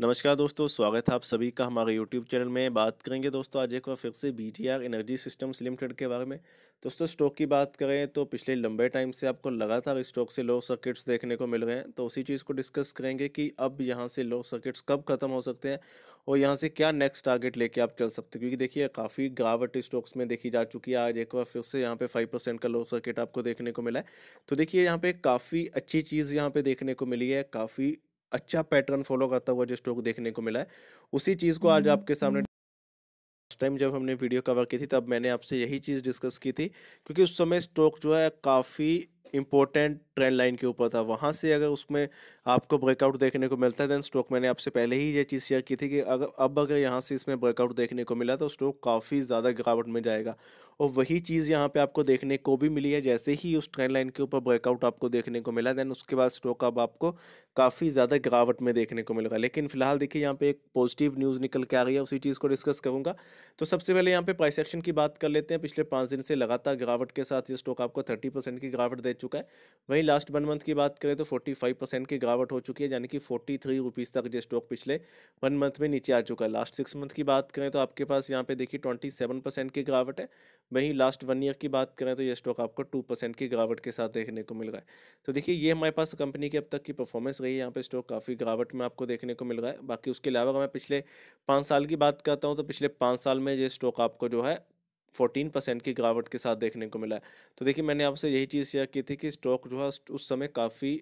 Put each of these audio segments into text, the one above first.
नमस्कार दोस्तों स्वागत है आप सभी का हमारे यूट्यूब चैनल में बात करेंगे दोस्तों आज एक बार फिर से बी एनर्जी सिस्टम्स लिमिटेड के बारे में दोस्तों स्टॉक की बात करें तो पिछले लंबे टाइम से आपको लगातार स्टॉक से लो सर्किट्स देखने को मिल रहे हैं तो उसी चीज़ को डिस्कस करेंगे कि अब यहाँ से लो सर्किट्स कब खत्म हो सकते हैं और यहाँ से क्या नेक्स्ट टारगेट लेके आप चल सकते हैं क्योंकि देखिए काफ़ी गिरावट स्टॉक्स में देखी जा चुकी है आज एक बार फिर से यहाँ पे फाइव परसेंट का लो सर्किट आपको देखने को मिला है तो देखिए यहाँ पे काफ़ी अच्छी चीज़ यहाँ पे देखने को मिली है काफ़ी अच्छा पैटर्न फॉलो करता हुआ जो स्टॉक देखने को मिला है उसी चीज़ को आज हम्म। आपके सामने टाइम जब हमने वीडियो कवर की थी तब मैंने आपसे यही चीज़ डिस्कस की थी क्योंकि उस समय स्टॉक जो है काफ़ी इम्पोर्टेंट ट्रेंड लाइन के ऊपर था वहाँ से अगर उसमें आपको ब्रेकआउट देखने को मिलता है देन स्टॉक मैंने आपसे पहले ही ये चीज़ शेयर की थी कि अगर अब अगर यहाँ से इसमें ब्रेकआउट देखने को मिला तो स्टॉक काफ़ी ज़्यादा गिरावट में जाएगा और वही चीज़ यहाँ पे आपको देखने को भी मिली है जैसे ही उस ट्रेंड लाइन के ऊपर ब्रेकआउट आपको देखने को मिला देन उसके बाद स्टॉक अब आपको काफ़ी ज़्यादा गिरावट में देखने को मिलेगा लेकिन फिलहाल देखिए यहाँ पे एक पॉजिटिव न्यूज़ निकल के आ रही है उसी चीज़ को डिस्कस करूँगा तो सबसे पहले यहाँ पे प्राइस एक्शन की बात कर लेते हैं पिछले पाँच दिन से लगातार गिरावट के साथ ये स्टॉक आपको थर्टी की गिरावट दे चुका है वहीं लास्ट वन मंथ की बात करें तो फोर्टी फाइव परसेंट की गिरावट हो चुकी है यानी कि फोर्टी थ्री रुपीज़ तक ये स्टॉक पिछले वन मंथ में नीचे आ चुका है लास्ट सिक्स मंथ की बात करें तो आपके पास यहाँ पे देखिए ट्वेंटी सेवन परसेंट की गिरावट है वहीं लास्ट वन ईयर की बात करें तो ये स्टॉक आपको टू परसेंट की गिरावट के साथ देखने को मिल रहा है तो देखिए ये हमारे पास कंपनी की अब तक की परफॉर्मेंस रही है यहाँ पर स्टॉक काफ़ी गिरावट में आपको देखने को मिल रहा है बाकी उसके अलावा मैं पिछले पाँच साल की बात करता हूँ तो पिछले पाँच साल में ये स्टॉक आपको जो है फोर्टीन परसेंट की गिरावट के साथ देखने को मिला तो देखिए मैंने आपसे यही चीज़ शेयर की थी कि स्टॉक जो है उस समय काफ़ी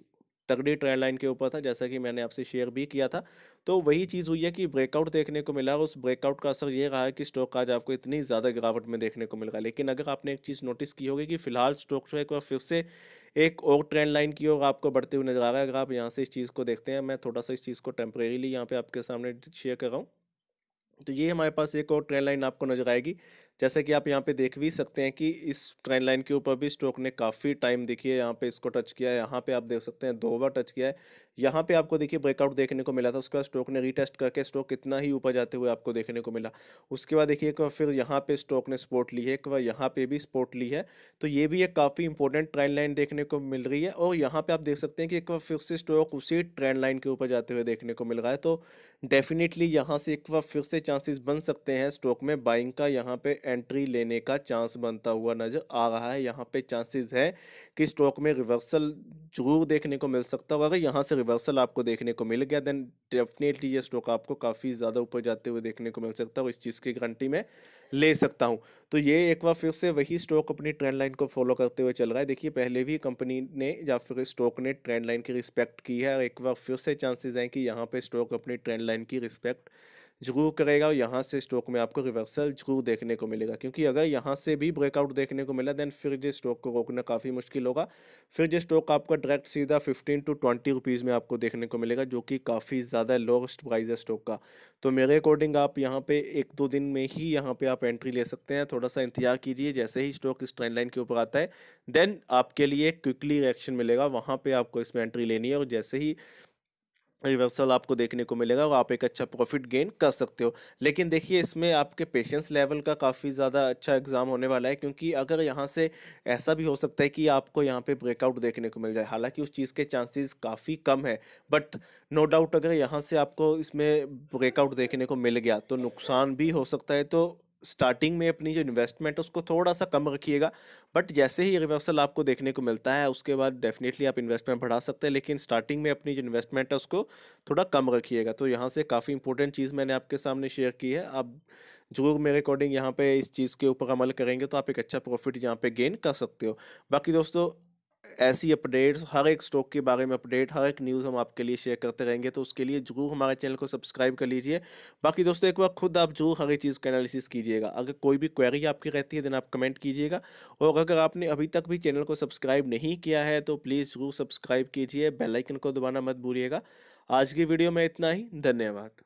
तगड़ी ट्रेंड लाइन के ऊपर था जैसा कि मैंने आपसे शेयर भी किया था तो वही चीज़ हुई है कि ब्रेकआउट देखने को मिला उस ब्रेकआउट का असर ये रहा है कि स्टॉक आज आपको इतनी ज़्यादा गिरावट में देखने को मिल रहा है लेकिन अगर आपने एक चीज़ नोटिस की होगी कि फिलहाल स्टॉक जो है एक बार फिर से एक और ट्रेंड लाइन की ओर आपको बढ़ते हुए नजर आ रहा है अगर आप यहाँ से इस चीज़ को देखते हैं मैं थोड़ा सा इस चीज़ को टेम्परेली यहाँ पर आपके सामने शेयर कर रहा हूँ तो ये हमारे पास एक और ट्रेंड लाइन आपको नजर आएगी जैसे कि आप यहाँ पे देख भी सकते हैं कि इस ट्रेंड लाइन के ऊपर भी स्टॉक ने काफ़ी टाइम देखिए यहाँ पे इसको टच किया है यहाँ पे आप देख सकते हैं दो बार टच किया है यहाँ पे आपको देखिए ब्रेकआउट देखने को मिला था उसके बाद स्टॉक ने रीटेस्ट करके स्टॉक कितना ही ऊपर जाते हुए आपको देखने को मिला उसके बाद देखिए एक फिर यहाँ पे स्टॉक ने स्पोर्ट ली है एक बार यहाँ पे भी स्पोर्ट ली है तो ये भी एक काफ़ी इंपॉर्टेंट ट्रेंड लाइन देखने को मिल रही है और यहाँ पे आप देख सकते हैं कि एक बार फिर से स्टॉक उसी ट्रेंड लाइन के ऊपर जाते हुए देखने को मिल रहा है तो डेफिनेटली यहाँ से एक बार फिर से चांसेस बन सकते हैं स्टॉक में बाइंग का यहाँ पर एंट्री लेने का चांस बनता हुआ नज़र आ रहा है यहाँ पे चांसेस हैं कि स्टॉक में रिवर्सल जरूर देखने को मिल सकता है अगर यहाँ से रिवर्सल आपको देखने को मिल गया देन डेफिनेटली ये स्टॉक आपको काफ़ी ज़्यादा ऊपर जाते हुए देखने को मिल सकता है और इस चीज़ की गारंटी मैं ले सकता हूँ तो ये एक बार फिर से वही स्टॉक अपनी ट्रेंड लाइन को फॉलो करते हुए चल रहा है देखिए पहले भी कंपनी ने या फिर स्टॉक ने ट्रेंड लाइन की रिस्पेक्ट की है और एक बार फिर से चांसेज हैं कि यहाँ पर स्टॉक अपनी ट्रेंड लाइन की रिस्पेक्ट जरूर करेगा और यहाँ से स्टॉक में आपको रिवर्सल जरूर देखने को मिलेगा क्योंकि अगर यहाँ से भी ब्रेकआउट देखने को मिला देन फिर जो स्टॉक को रोकना काफ़ी मुश्किल होगा फिर जो स्टॉक आपका डायरेक्ट सीधा फिफ्टीन टू ट्वेंटी रुपीज़ में आपको देखने को मिलेगा जो कि काफ़ी ज़्यादा लोवेस्ट प्राइस है स्टॉक का तो मेरे अकॉर्डिंग आप यहाँ पे एक दो दिन में ही यहाँ पे आप एंट्री ले सकते हैं थोड़ा सा इंतजार कीजिए जैसे ही स्टॉक इस ट्रेंड लाइन के ऊपर आता है देन आपके लिए क्विकली रिएक्शन मिलेगा वहाँ पर आपको इसमें एंट्री लेनी है और जैसे ही रिवर्सल आपको देखने को मिलेगा और आप एक अच्छा प्रॉफिट गेन कर सकते हो लेकिन देखिए इसमें आपके पेशेंस लेवल का काफ़ी ज़्यादा अच्छा एग्ज़ाम होने वाला है क्योंकि अगर यहाँ से ऐसा भी हो सकता है कि आपको यहाँ पे ब्रेकआउट देखने को मिल जाए हालांकि उस चीज़ के चांसेस काफ़ी कम है बट नो डाउट अगर यहाँ से आपको इसमें ब्रेकआउट देखने को मिल गया तो नुकसान भी हो सकता है तो स्टार्टिंग में अपनी जो इन्वेस्टमेंट है उसको थोड़ा सा कम रखिएगा बट जैसे ही रिवर्सल आपको देखने को मिलता है उसके बाद डेफिनेटली आप इन्वेस्टमेंट बढ़ा सकते हैं लेकिन स्टार्टिंग में अपनी जो इन्वेस्टमेंट है उसको थोड़ा कम रखिएगा तो यहाँ से काफ़ी इंपॉर्टेंट चीज़ मैंने आपके सामने शेयर की है आप जरूर मेरे अकॉर्डिंग यहाँ पे इस चीज़ के ऊपर अमल करेंगे तो आप एक अच्छा प्रॉफिट यहाँ पे गेन कर सकते हो बाकी दोस्तों ऐसी अपडेट्स हर एक स्टॉक के बारे में अपडेट हर एक न्यूज़ हम आपके लिए शेयर करते रहेंगे तो उसके लिए जरूर हमारे चैनल को सब्सक्राइब कर लीजिए बाकी दोस्तों एक बार खुद आप जरूर हर एक चीज़ का एनालिसिस कीजिएगा अगर कोई भी क्वेरी आपकी रहती है देन आप कमेंट कीजिएगा और अगर आपने अभी तक भी चैनल को सब्सक्राइब नहीं किया है तो प्लीज़ ज़रूर सब्सक्राइब कीजिए बेलाइकन को दबाना मत भूलिएगा आज की वीडियो में इतना ही धन्यवाद